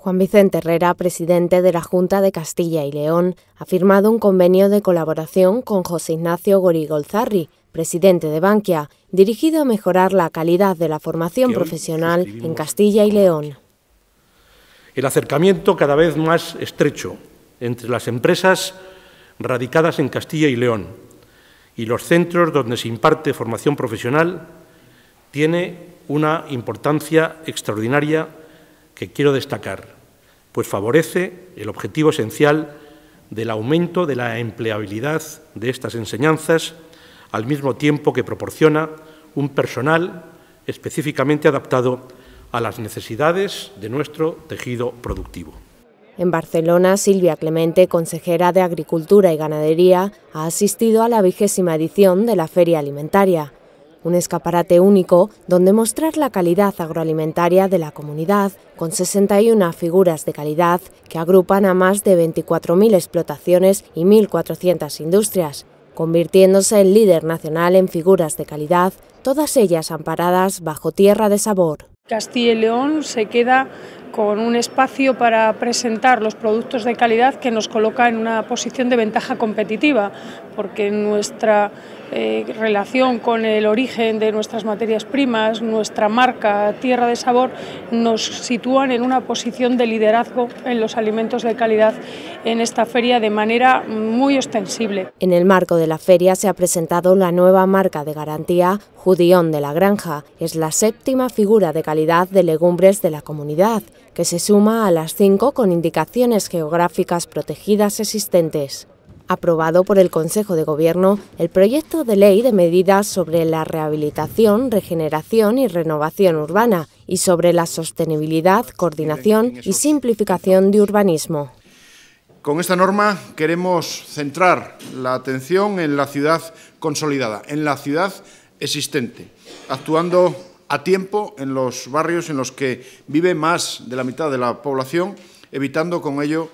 Juan Vicente Herrera, presidente de la Junta de Castilla y León, ha firmado un convenio de colaboración con José Ignacio Gorigolzarri, presidente de Bankia, dirigido a mejorar la calidad de la formación profesional en Castilla y León. El acercamiento cada vez más estrecho entre las empresas radicadas en Castilla y León y los centros donde se imparte formación profesional tiene una importancia extraordinaria que quiero destacar, pues favorece el objetivo esencial del aumento de la empleabilidad de estas enseñanzas, al mismo tiempo que proporciona un personal específicamente adaptado a las necesidades de nuestro tejido productivo. En Barcelona, Silvia Clemente, consejera de Agricultura y Ganadería, ha asistido a la vigésima edición de la Feria Alimentaria un escaparate único donde mostrar la calidad agroalimentaria de la comunidad, con 61 figuras de calidad que agrupan a más de 24.000 explotaciones y 1.400 industrias, convirtiéndose en líder nacional en figuras de calidad, todas ellas amparadas bajo tierra de sabor. Castilla y León se queda con un espacio para presentar los productos de calidad que nos coloca en una posición de ventaja competitiva, porque nuestra eh, relación con el origen de nuestras materias primas, nuestra marca Tierra de Sabor, nos sitúan en una posición de liderazgo en los alimentos de calidad en esta feria de manera muy ostensible. En el marco de la feria se ha presentado la nueva marca de garantía Judión de la Granja. Es la séptima figura de calidad de legumbres de la comunidad, que se suma a las cinco con indicaciones geográficas protegidas existentes aprobado por el Consejo de Gobierno el proyecto de ley de medidas sobre la rehabilitación, regeneración y renovación urbana y sobre la sostenibilidad, coordinación y simplificación de urbanismo. Con esta norma queremos centrar la atención en la ciudad consolidada, en la ciudad existente, actuando a tiempo en los barrios en los que vive más de la mitad de la población, evitando con ello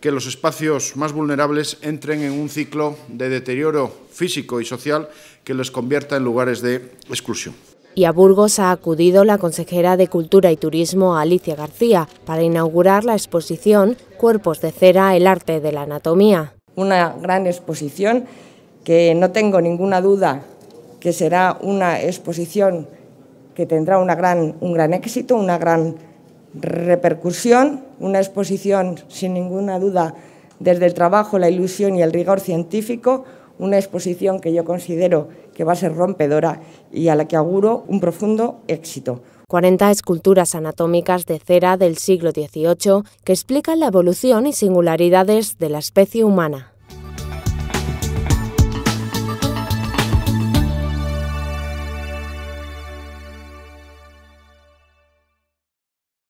que los espacios más vulnerables entren en un ciclo de deterioro físico y social que les convierta en lugares de exclusión. Y a Burgos ha acudido la consejera de Cultura y Turismo Alicia García para inaugurar la exposición Cuerpos de cera, el arte de la anatomía. Una gran exposición que no tengo ninguna duda que será una exposición que tendrá gran, un gran éxito, una gran repercusión, una exposición sin ninguna duda desde el trabajo, la ilusión y el rigor científico, una exposición que yo considero que va a ser rompedora y a la que auguro un profundo éxito. 40 esculturas anatómicas de cera del siglo XVIII que explican la evolución y singularidades de la especie humana.